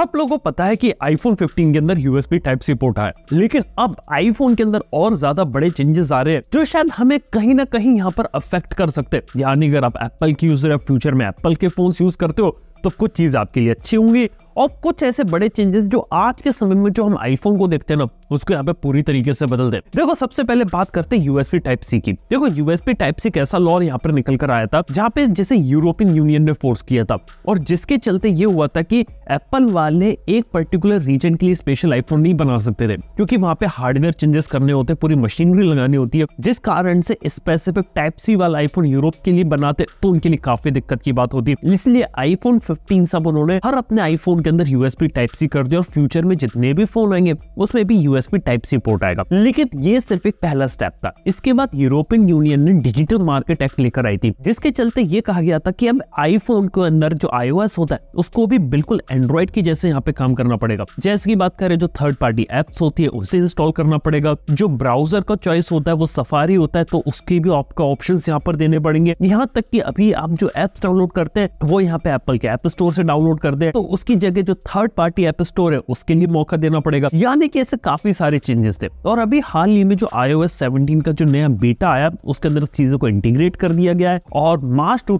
आप लोगों को पता है कि आईफोन 15 के अंदर यूएसबी टाइप सी पोर्ट है लेकिन अब आईफोन के अंदर और ज्यादा बड़े चेंजेस आ रहे हैं जो शायद हमें कहीं ना कहीं यहाँ पर अफेक्ट कर सकते हैं यानी अगर आप एप्पल की यूजर फ्यूचर में एप्पल के फोन यूज करते हो तो कुछ चीज आपके लिए अच्छी होंगी और कुछ ऐसे बड़े चेंजेस जो आज के समय में जो हम आईफोन को देखते हैं ना उसको यहाँ पे पूरी तरीके से बदल दे देखो सबसे पहले बात करते हैं यूएसपी टाइप सी की देखो यूएसपी टाइप सी कैसा लॉ यहाँ पर निकल कर आया था जहाँ पे जिसे यूरोपियन यूनियन ने फोर्स किया था और जिसके चलते ये हुआ था कि एप्पल वाले एक पर्टिकुलर रीजन के लिए स्पेशल आईफोन नहीं बना सकते थे क्योंकि वहाँ पे हार्डवेयर चेंजेस करने होते पूरी मशीनरी लगानी होती है जिस कारण से स्पेसिफिक टाइप सी वाला आईफोन यूरोप के लिए बनाते तो उनके लिए काफी दिक्कत की बात होती है इसलिए आईफोन फिफ्टीन सब उन्होंने हर अपने आईफोन के अंदर यूएसपी टाइप सी कर दिया और फ्यूचर में जितने भी फोन आएंगे उसमें भी यूएसपी टाइप सी पोर्ट आएगा लेकिन ये सिर्फ एक पहला स्टेप था इसके बाद यूरोपियन यूनियन ने डिजिटल मार्केट एक्ट लेकर आई थी जिसके चलते ये कहा गया था कि अब आईफोन के अंदर जो आईओएस होता है उसको भी बिल्कुल एंड्रॉइड की जैसे यहाँ पे काम करना पड़ेगा जैसे की बात करें जो थर्ड पार्टी एप्स होती है उसे इंस्टॉल करना पड़ेगा जो ब्राउजर का चॉइस होता है वो सफारी होता है तो उसके भी आपको ऑप्शन यहाँ पर देने पड़ेंगे यहाँ तक की अभी आप जो एप्स डाउनलोड करते हैं वो यहाँ पे एप्पल के एप स्टोर से डाउनलोड करते हैं तो उसकी जगह आगे जो थर्ड पार्टी एप स्टोर है उसके लिए मौका देना पड़ेगा यानी कि ऐसे काफी सारे चेंजेस थे और अभी हाल ही में जो iOS एस का जो नया बेटा आया उसके अंदर चीजों को इंटीग्रेट कर दिया गया है और मार्च टू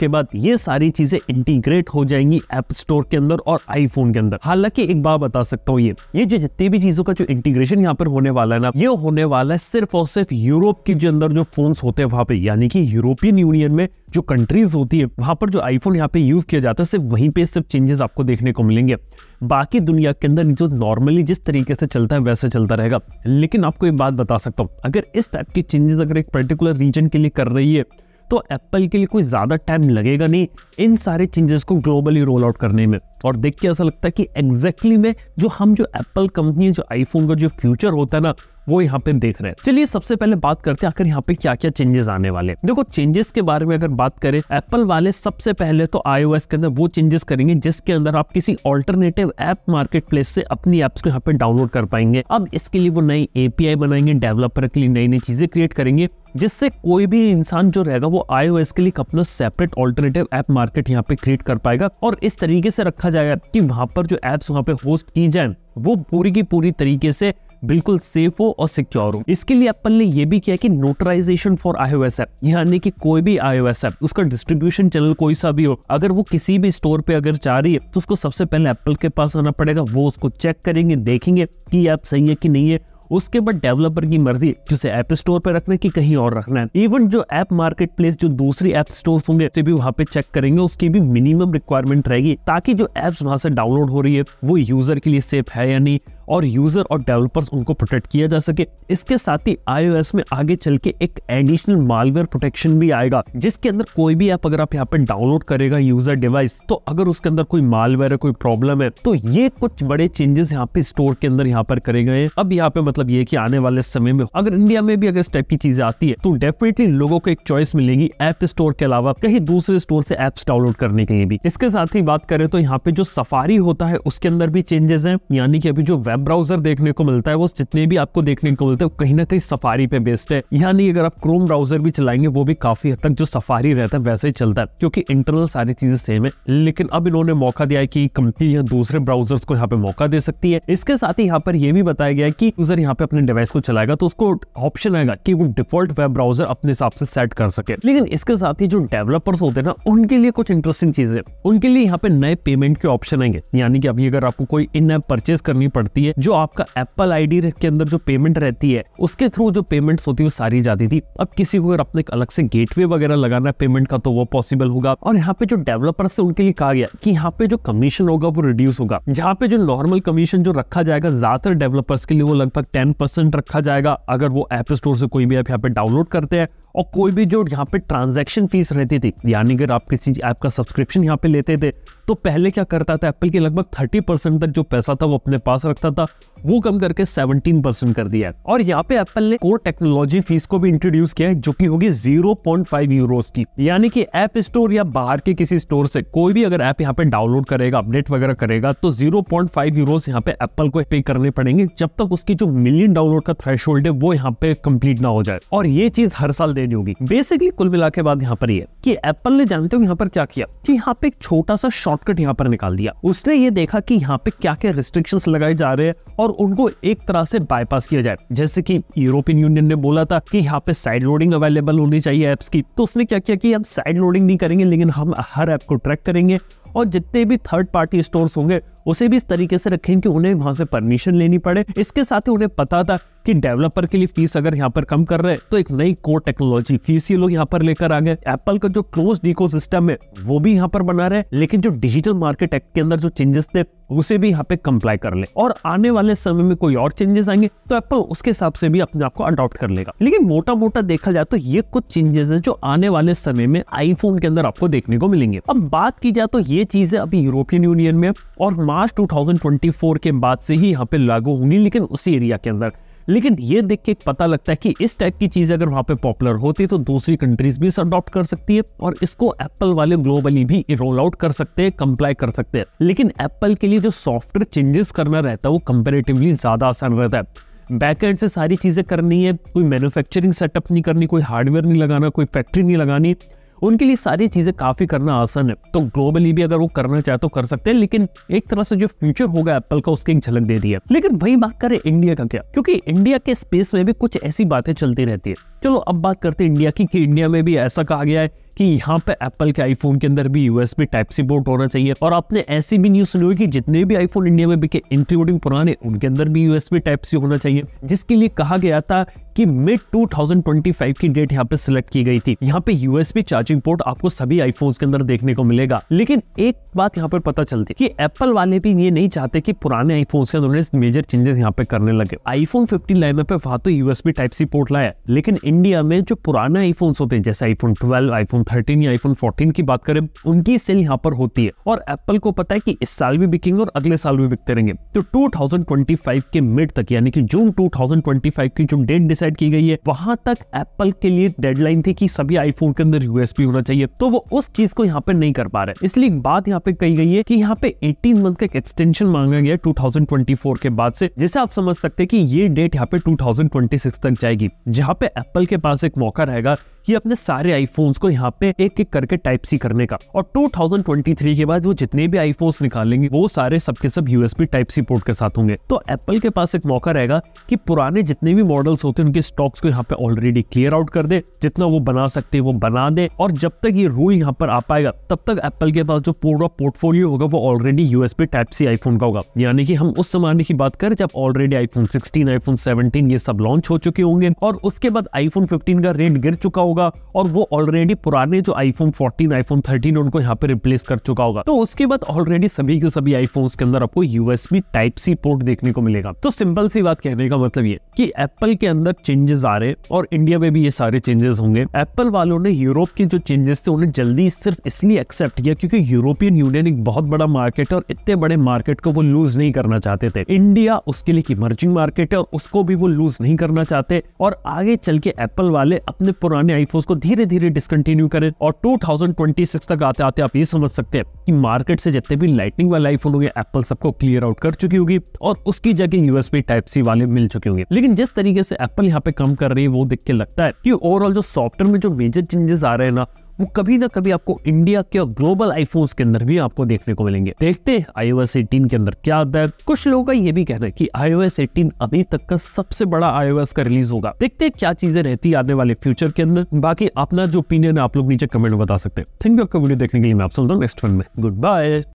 के बाद ये सारी चीजें इंटीग्रेट हो जाएंगी एप स्टोर के अंदर और आईफोन के अंदर हालांकि एक बात बता सकता हूँ ये ये जो जितनी भी चीजों का जो इंटीग्रेशन यहाँ पर होने वाला है ना ये होने वाला है सिर्फ और सिर्फ यूरोप के अंदर जो फोन होते हैं वहां पे यानी कि यूरोपियन यूनियन में जो कंट्रीज होती है वहां पर जो आईफोन यहाँ पे यूज़ किया जाता है सिर्फ वहीं पे सिर्फ चेंजेस आपको देखने को मिलेंगे बाकी दुनिया के अंदर जो नॉर्मली जिस तरीके से चलता है वैसे चलता रहेगा लेकिन आपको एक बात बता सकता हूँ अगर इस टाइप की चेंजेस अगर एक पर्टिकुलर रीजन के लिए कर रही है तो एप्पल के लिए कोई ज़्यादा टाइम लगेगा नहीं इन सारे चेंजेस को ग्लोबली रोल आउट करने में और देख के ऐसा लगता है कि एग्जैक्टली exactly में जो हम जो एप्पल कंपनी जो आईफोन का जो फ्यूचर होता है ना वो यहाँ पे देख रहे हैं चलिए सबसे पहले बात करते हैं आखिर यहाँ पे क्या क्या चेंजेस आने वाले देखो चेंजेस के बारे में अगर बात करें एप्पल वाले सबसे पहले तो आईओ के अंदर वो चेंजेस करेंगे जिसके अंदर आप किसी ऑल्टरनेटिव एप मार्केट प्लेस से अपनी एप्स को यहाँ पे डाउनलोड कर पाएंगे अब इसके लिए वो नई एपीआई बनाएंगे डेवलपर के लिए नई नई चीजें क्रिएट करेंगे जिससे कोई भी इंसान जो रहेगा वो आईओएस के लिए अपना सेपरेट ऑल्टरनेटिव ऐप मार्केट यहाँ पे क्रिएट कर पाएगा और इस तरीके से रखा जाएगा कि वहां पर जो एप्स वहां पे होस्ट की जाए वो पूरी की पूरी तरीके से बिल्कुल सेफ हो और सिक्योर हो इसके लिए एप्पल ने यह भी किया कि notarisation for iOS app यानी कि कोई भी आईओ एस एप उसका डिस्ट्रीब्यूशन चैनल कोई सा भी हो अगर वो किसी भी स्टोर पे अगर जा रही है तो उसको सबसे पहले एप्पल के पास आना पड़ेगा वो उसको चेक करेंगे देखेंगे कि ऐप सही है कि नहीं है उसके बाद डेवलपर की मर्जी जिसे ऐप स्टोर पर रखना है कि कहीं और रखना है इवन जो ऐप मार्केट प्लेस जो दूसरी ऐप स्टोर होंगे उसे भी वहाँ पे चेक करेंगे उसकी भी मिनिमम रिक्वायरमेंट रहेगी ताकि जो एप्स वहाँ से डाउनलोड हो रही है वो यूजर के लिए सेफ है या नहीं और यूज़र और डेवलपर्स उनको प्रोटेक्ट किया जा सके इसके साथ ही आईओएस में आगे चल के एक एडिशनल मालवेयर प्रोटेक्शन भी आएगा जिसके अंदर कोई भी ऐप अगर आप यहाँ पे डाउनलोड करेगा यूजर डिवाइस तो अगर उसके अंदर कोई मालवेयर है कोई प्रॉब्लम है तो ये कुछ बड़े चेंजेस यहाँ पे स्टोर के अंदर यहाँ पर करे गए अब यहाँ पे मतलब ये की आने वाले समय में अगर इंडिया में भी अगर इस टाइप की चीजें आती है तो डेफिनेटली लोगों को एक चॉइस मिलेगी एप स्टोर के अलावा कहीं दूसरे स्टोर से एप्स डाउनलोड करने के लिए भी इसके साथ ही बात करें तो यहाँ पे जो सफारी होता है उसके अंदर भी चेंजेस है यानी कि अभी जो वेब ब्राउजर देखने को मिलता है वो जितने भी आपको देखने को मिलते हैं कहीं ना कहीं सफारी पे बेस्ड है यानी अगर आप क्रोम ब्राउजर भी चलाएंगे वो भी काफी हद तक जो सफारी रहता है वैसे ही चलता है क्योंकि इंटरनल सारी चीजें सेम है लेकिन अब इन्होंने मौका दिया है की कंपनी यहाँ दूसरे ब्राउजर को यहाँ पे मौका दे सकती है इसके साथ ही यहाँ पर यह भी बताया गया कि यूजर यहाँ पे अपने डिवाइस को चलाएगा तो उसको ऑप्शन आएगा कि वो डिफॉल्ट वेब ब्राउजर अपने हिसाब से सेट कर सके लेकिन इसके साथ ही जो डेवलपर्स होते हैं ना उनके लिए कुछ इंटरेस्टिंग चीजें उनके लिए यहाँ पे नए पेमेंट के ऑप्शन आएंगे यानी कि अभी अगर आपको कोई इन ऐप परचेज करनी पड़ती होती है जो आपका एप्पल आईडी के अंदर जो पेमेंट रहती है उसके थ्रू जो पेमेंट होती है वो सारी जाती थी अब किसी को अगर अपने अलग से गेटवे वगैरह लगाना है पेमेंट का तो वो पॉसिबल होगा और यहाँ पे जो डेवलपर से उनके लिए कहा गया कि यहाँ पे जो कमीशन होगा वो रिड्यूस होगा जहाँ पे जो नॉर्मल कमीशन जो रखा जाएगा ज्यादातर डेवलपर्स के लिए वो लगभग टेन रखा जाएगा अगर वो एप स्टोर से कोई भी ऐप यहाँ पे डाउनलोड करते हैं और कोई भी जो यहाँ पे ट्रांजेक्शन फीस रहती थी यानी अगर आप किसी ऐप का सब्सक्रिप्शन यहाँ पे लेते थे तो पहले क्या करता था एप्पल के लगभग थर्टी परसेंट तक जो पैसा था वो अपने पास रखता था वो कम करके सेवनटीन परसेंट कर दिया और यहाँ पे एप्पल ने कोर टेक्नोलॉजी फीस को भी इंट्रोड्यूस किया है जो की होगी जीरो पॉइंट फाइव यूरो की यानी कि ऐप स्टोर या बाहर के किसी स्टोर से कोई भी अगर ऐप यहाँ पे डाउनलोड करेगा अपडेट वगैरह करेगा तो जीरो फाइव यूरोस यहाँ पे एप्पल को पे करने पड़ेंगे जब तक उसकी जो मिलियन डाउनलोड का थ्रेश है वो यहाँ पे कंप्लीट ना हो जाए और ये चीज हर साल देनी होगी बेसिकली कुल मिला के बाद यहाँ पर ये कि एप्पल ने जानते हो यहाँ पर क्या किया कि यहाँ पे एक छोटा सा शॉर्टकट यहाँ पर निकाल दिया उसने ये देखा कि यहाँ पे क्या क्या रिस्ट्रिक्शन लगाए जा रहे हैं और उनको एक तरह से बाईपास किया जाए जैसे की यूरोपियन यूनियन ने बोला था कि यहाँ पे साइड लोडिंग अवेलेबल होनी चाहिए एप्स की तो उसने क्या किया कि हम साइड लोडिंग नहीं करेंगे लेकिन हम हर ऐप को ट्रैक करेंगे और जितने भी थर्ड पार्टी स्टोर्स होंगे उसे भी इस तरीके से रखें कि उन्हें वहां से परमिशन लेनी पड़े इसके साथ ही उन्हें पता था कि डेवलपर के लिए फीस अगर यहाँ पर कम कर रहे हैं तो एक नई कोर टेक्नोलॉजी फीस ये लोग यहाँ पर लेकर आ गए एप्पल का जो क्लोज इको है वो भी यहाँ पर बना रहे हैं लेकिन जो डिजिटल मार्केट एक्ट के अंदर जो चेंजेस थे उसे भी यहाँ पे कंप्लाई कर ले और आने वाले समय में कोई और चेंजेस आएंगे तो एप्पल उसके हिसाब से भी अपने आप को अडॉप्ट कर लेगा लेकिन मोटा मोटा देखा जाए तो ये कुछ चेंजेस है जो आने वाले समय में आईफोन के अंदर आपको देखने को मिलेंगे अब बात की जाए तो ये चीजें अभी यूरोपियन यूनियन में और मार्च 2024 के बाद से ही यहाँ पे लागू होंगी लेकिन उसी एरिया के अंदर लेकिन ये देख के पता लगता है कि इस टाइप की चीज़ अगर वहां पे पॉपुलर होती तो दूसरी कंट्रीज भी इसे अडॉप्ट कर सकती है और इसको एप्पल वाले ग्लोबली भी रोल आउट कर सकते हैं कंप्लाई कर सकते हैं लेकिन एप्पल के लिए जो सॉफ्टवेयर चेंजेस करना रहता है वो कंपेरेटिवली ज़्यादा आसान रहता है बैकएंड से सारी चीज़ें करनी है कोई मैन्युफैक्चरिंग सेटअप नहीं करनी कोई हार्डवेयर नहीं लगाना कोई फैक्ट्री नहीं लगानी उनके लिए सारी चीज़ें काफ़ी करना आसान है तो ग्लोबली भी अगर वो करना चाहे तो कर सकते हैं लेकिन एक तरह से जो फ्यूचर होगा एप्पल का उसकी एक झलक दे दी है लेकिन वही बात करें इंडिया का क्या क्योंकि इंडिया के स्पेस में भी कुछ ऐसी बातें चलती रहती है चलो अब बात करते हैं इंडिया की कि इंडिया में भी ऐसा कहा गया है कि यहाँ पे एप्पल के आईफोन के अंदर भी USB type C board होना चाहिए और आपने ऐसी भी न्यूज सुनी हुई कि जितने भी आईफोन इंडिया में बिके इंक्लूडिंग पुराने उनके अंदर भी यूएस बी टाइप सी होना चाहिए जिसके लिए कहा गया था कि मिड 2025 की डेट यहाँ पे सिलेक्ट की गई थी यहाँ पे यूएसबी चार्जिंग पोर्ट आपको सभी आईफोन के अंदर देखने को मिलेगा लेकिन एक बात यहाँ पर पता चलती कि एप्पल वाले भी ये नहीं चाहते कि पुराने आईफोन के अंदर मेजर चेंजेस यहाँ पे करने लगे आईफोन फिफ्टीन लाइन पे वहां तो यूएसबी टाइप सी पोर्ट लाया लेकिन इंडिया में जो पुराना आईफोन्स होते हैं जैसे आईफोन 12, आईफोन 13 या आईफोन 14 की बात करें उनकी सेल यहाँ पर होती है और एप्पल को पता है कि इस साल भी बिकेंगे और अगले साल भी बिकते रहेंगे तो 2025 के मिड तक यानी कि जून 2025 की जो डेट डिसाइड की गई है वहां तक एप्पल के लिए डेडलाइन थी कि सभी आईफोन के अंदर यूएसपी होना चाहिए तो वो उस चीज को यहाँ पे नहीं कर पा रहे इसलिए बात यहाँ पे कही गई है कि यहाँ पे एटीन मंथ का एक्सटेंशन मांगा गया 2024 के बाद से जिसे आप समझ सकते हैं कि ये डेट यहाँ पे टू तक जाएगी जहाँ पे एप्पल एप्पल के पास एक मौका रहेगा ये अपने सारे आईफोन्स को यहाँ पे एक एक करके टाइप सी करने का और 2023 के बाद वो जितने भी आईफोन्स निकालेंगे वो सारे सबके सब यूएसपी टाइप सी पोर्ट के साथ होंगे तो एप्पल के पास एक मौका रहेगा कि पुराने जितने भी मॉडल्स होते हैं उनके स्टॉक्स को यहाँ पे ऑलरेडी क्लियर आउट कर दे जितना वो बना सकते हैं वो बना दे और जब तक ये रूल यहाँ पर आ पाएगा तब तक एप्पल के पास जो पूरा पोर्टफोलियो होगा वो already USB type C iPhone का होगा यानी कि हम उस जमाने की बात करें जब already iPhone sixteen iPhone seventeen ये सब लॉन्च हो चुके होंगे और उसके बाद आईफोन फिफ्टीन का रेट गिर चुका होगा होगा और वो ऑलरेडी पुराने जो आईफोन 14, आईफोन 13 उनको यहाँ पे रिप्लेस कर चुका होगा तो उसके बाद ऑलरेडी सभी के सभी आईफोन के अंदर आपको यूएसबी टाइप सी पोर्ट देखने को मिलेगा तो सिंपल सी बात कहने का मतलब ये कि एप्पल के अंदर चेंजेस आ रहे और इंडिया में भी ये सारे चेंजेस होंगे एप्पल वालों ने यूरोप के जो चेंजेस थे उन्हें जल्दी सिर्फ इसलिए एक्सेप्ट किया क्योंकि यूरोपियन यूनियन एक बहुत बड़ा मार्केट है और इतने बड़े मार्केट को वो लूज नहीं करना चाहते थे इंडिया उसके लिए इमर्जिंग मार्केट है और उसको भी वो लूज नहीं करना चाहते और आगे चल के एप्पल वाले अपने पुराने आईफोन्स को धीरे धीरे डिसकंटिन्यू करें और 2026 तक आते आते आप ये समझ सकते हैं कि मार्केट से जितने भी लाइटनिंग वाले आईफोन होंगे एप्पल सबको क्लियर आउट कर चुकी होगी और उसकी जगह यूएसबी टाइप सी वाले मिल चुके होंगे लेकिन जिस तरीके से एप्पल यहाँ पे कम कर रही है वो देख के लगता है कि ओवरऑल जो सॉफ्टवेयर में जो मेजर चेंजेस आ रहे हैं ना वो कभी ना कभी आपको इंडिया के और ग्लोबल आईफोन्स के अंदर भी आपको देखने को मिलेंगे देखते हैं एस 18 के अंदर क्या आता है कुछ लोगों का ये भी कहना है कि आईओएस 18 अभी तक का सबसे बड़ा आईओएस का रिलीज होगा देखते हैं क्या चीजें रहती है आने वाले फ्यूचर के अंदर बाकी अपना जो ओपिनियन है आप लोग नीचे कमेंट में बता सकते हैं थैंक यू आपका वीडियो देखने के लिए मैं आप सुनता हूँ नेक्स्ट वन में गुड बाय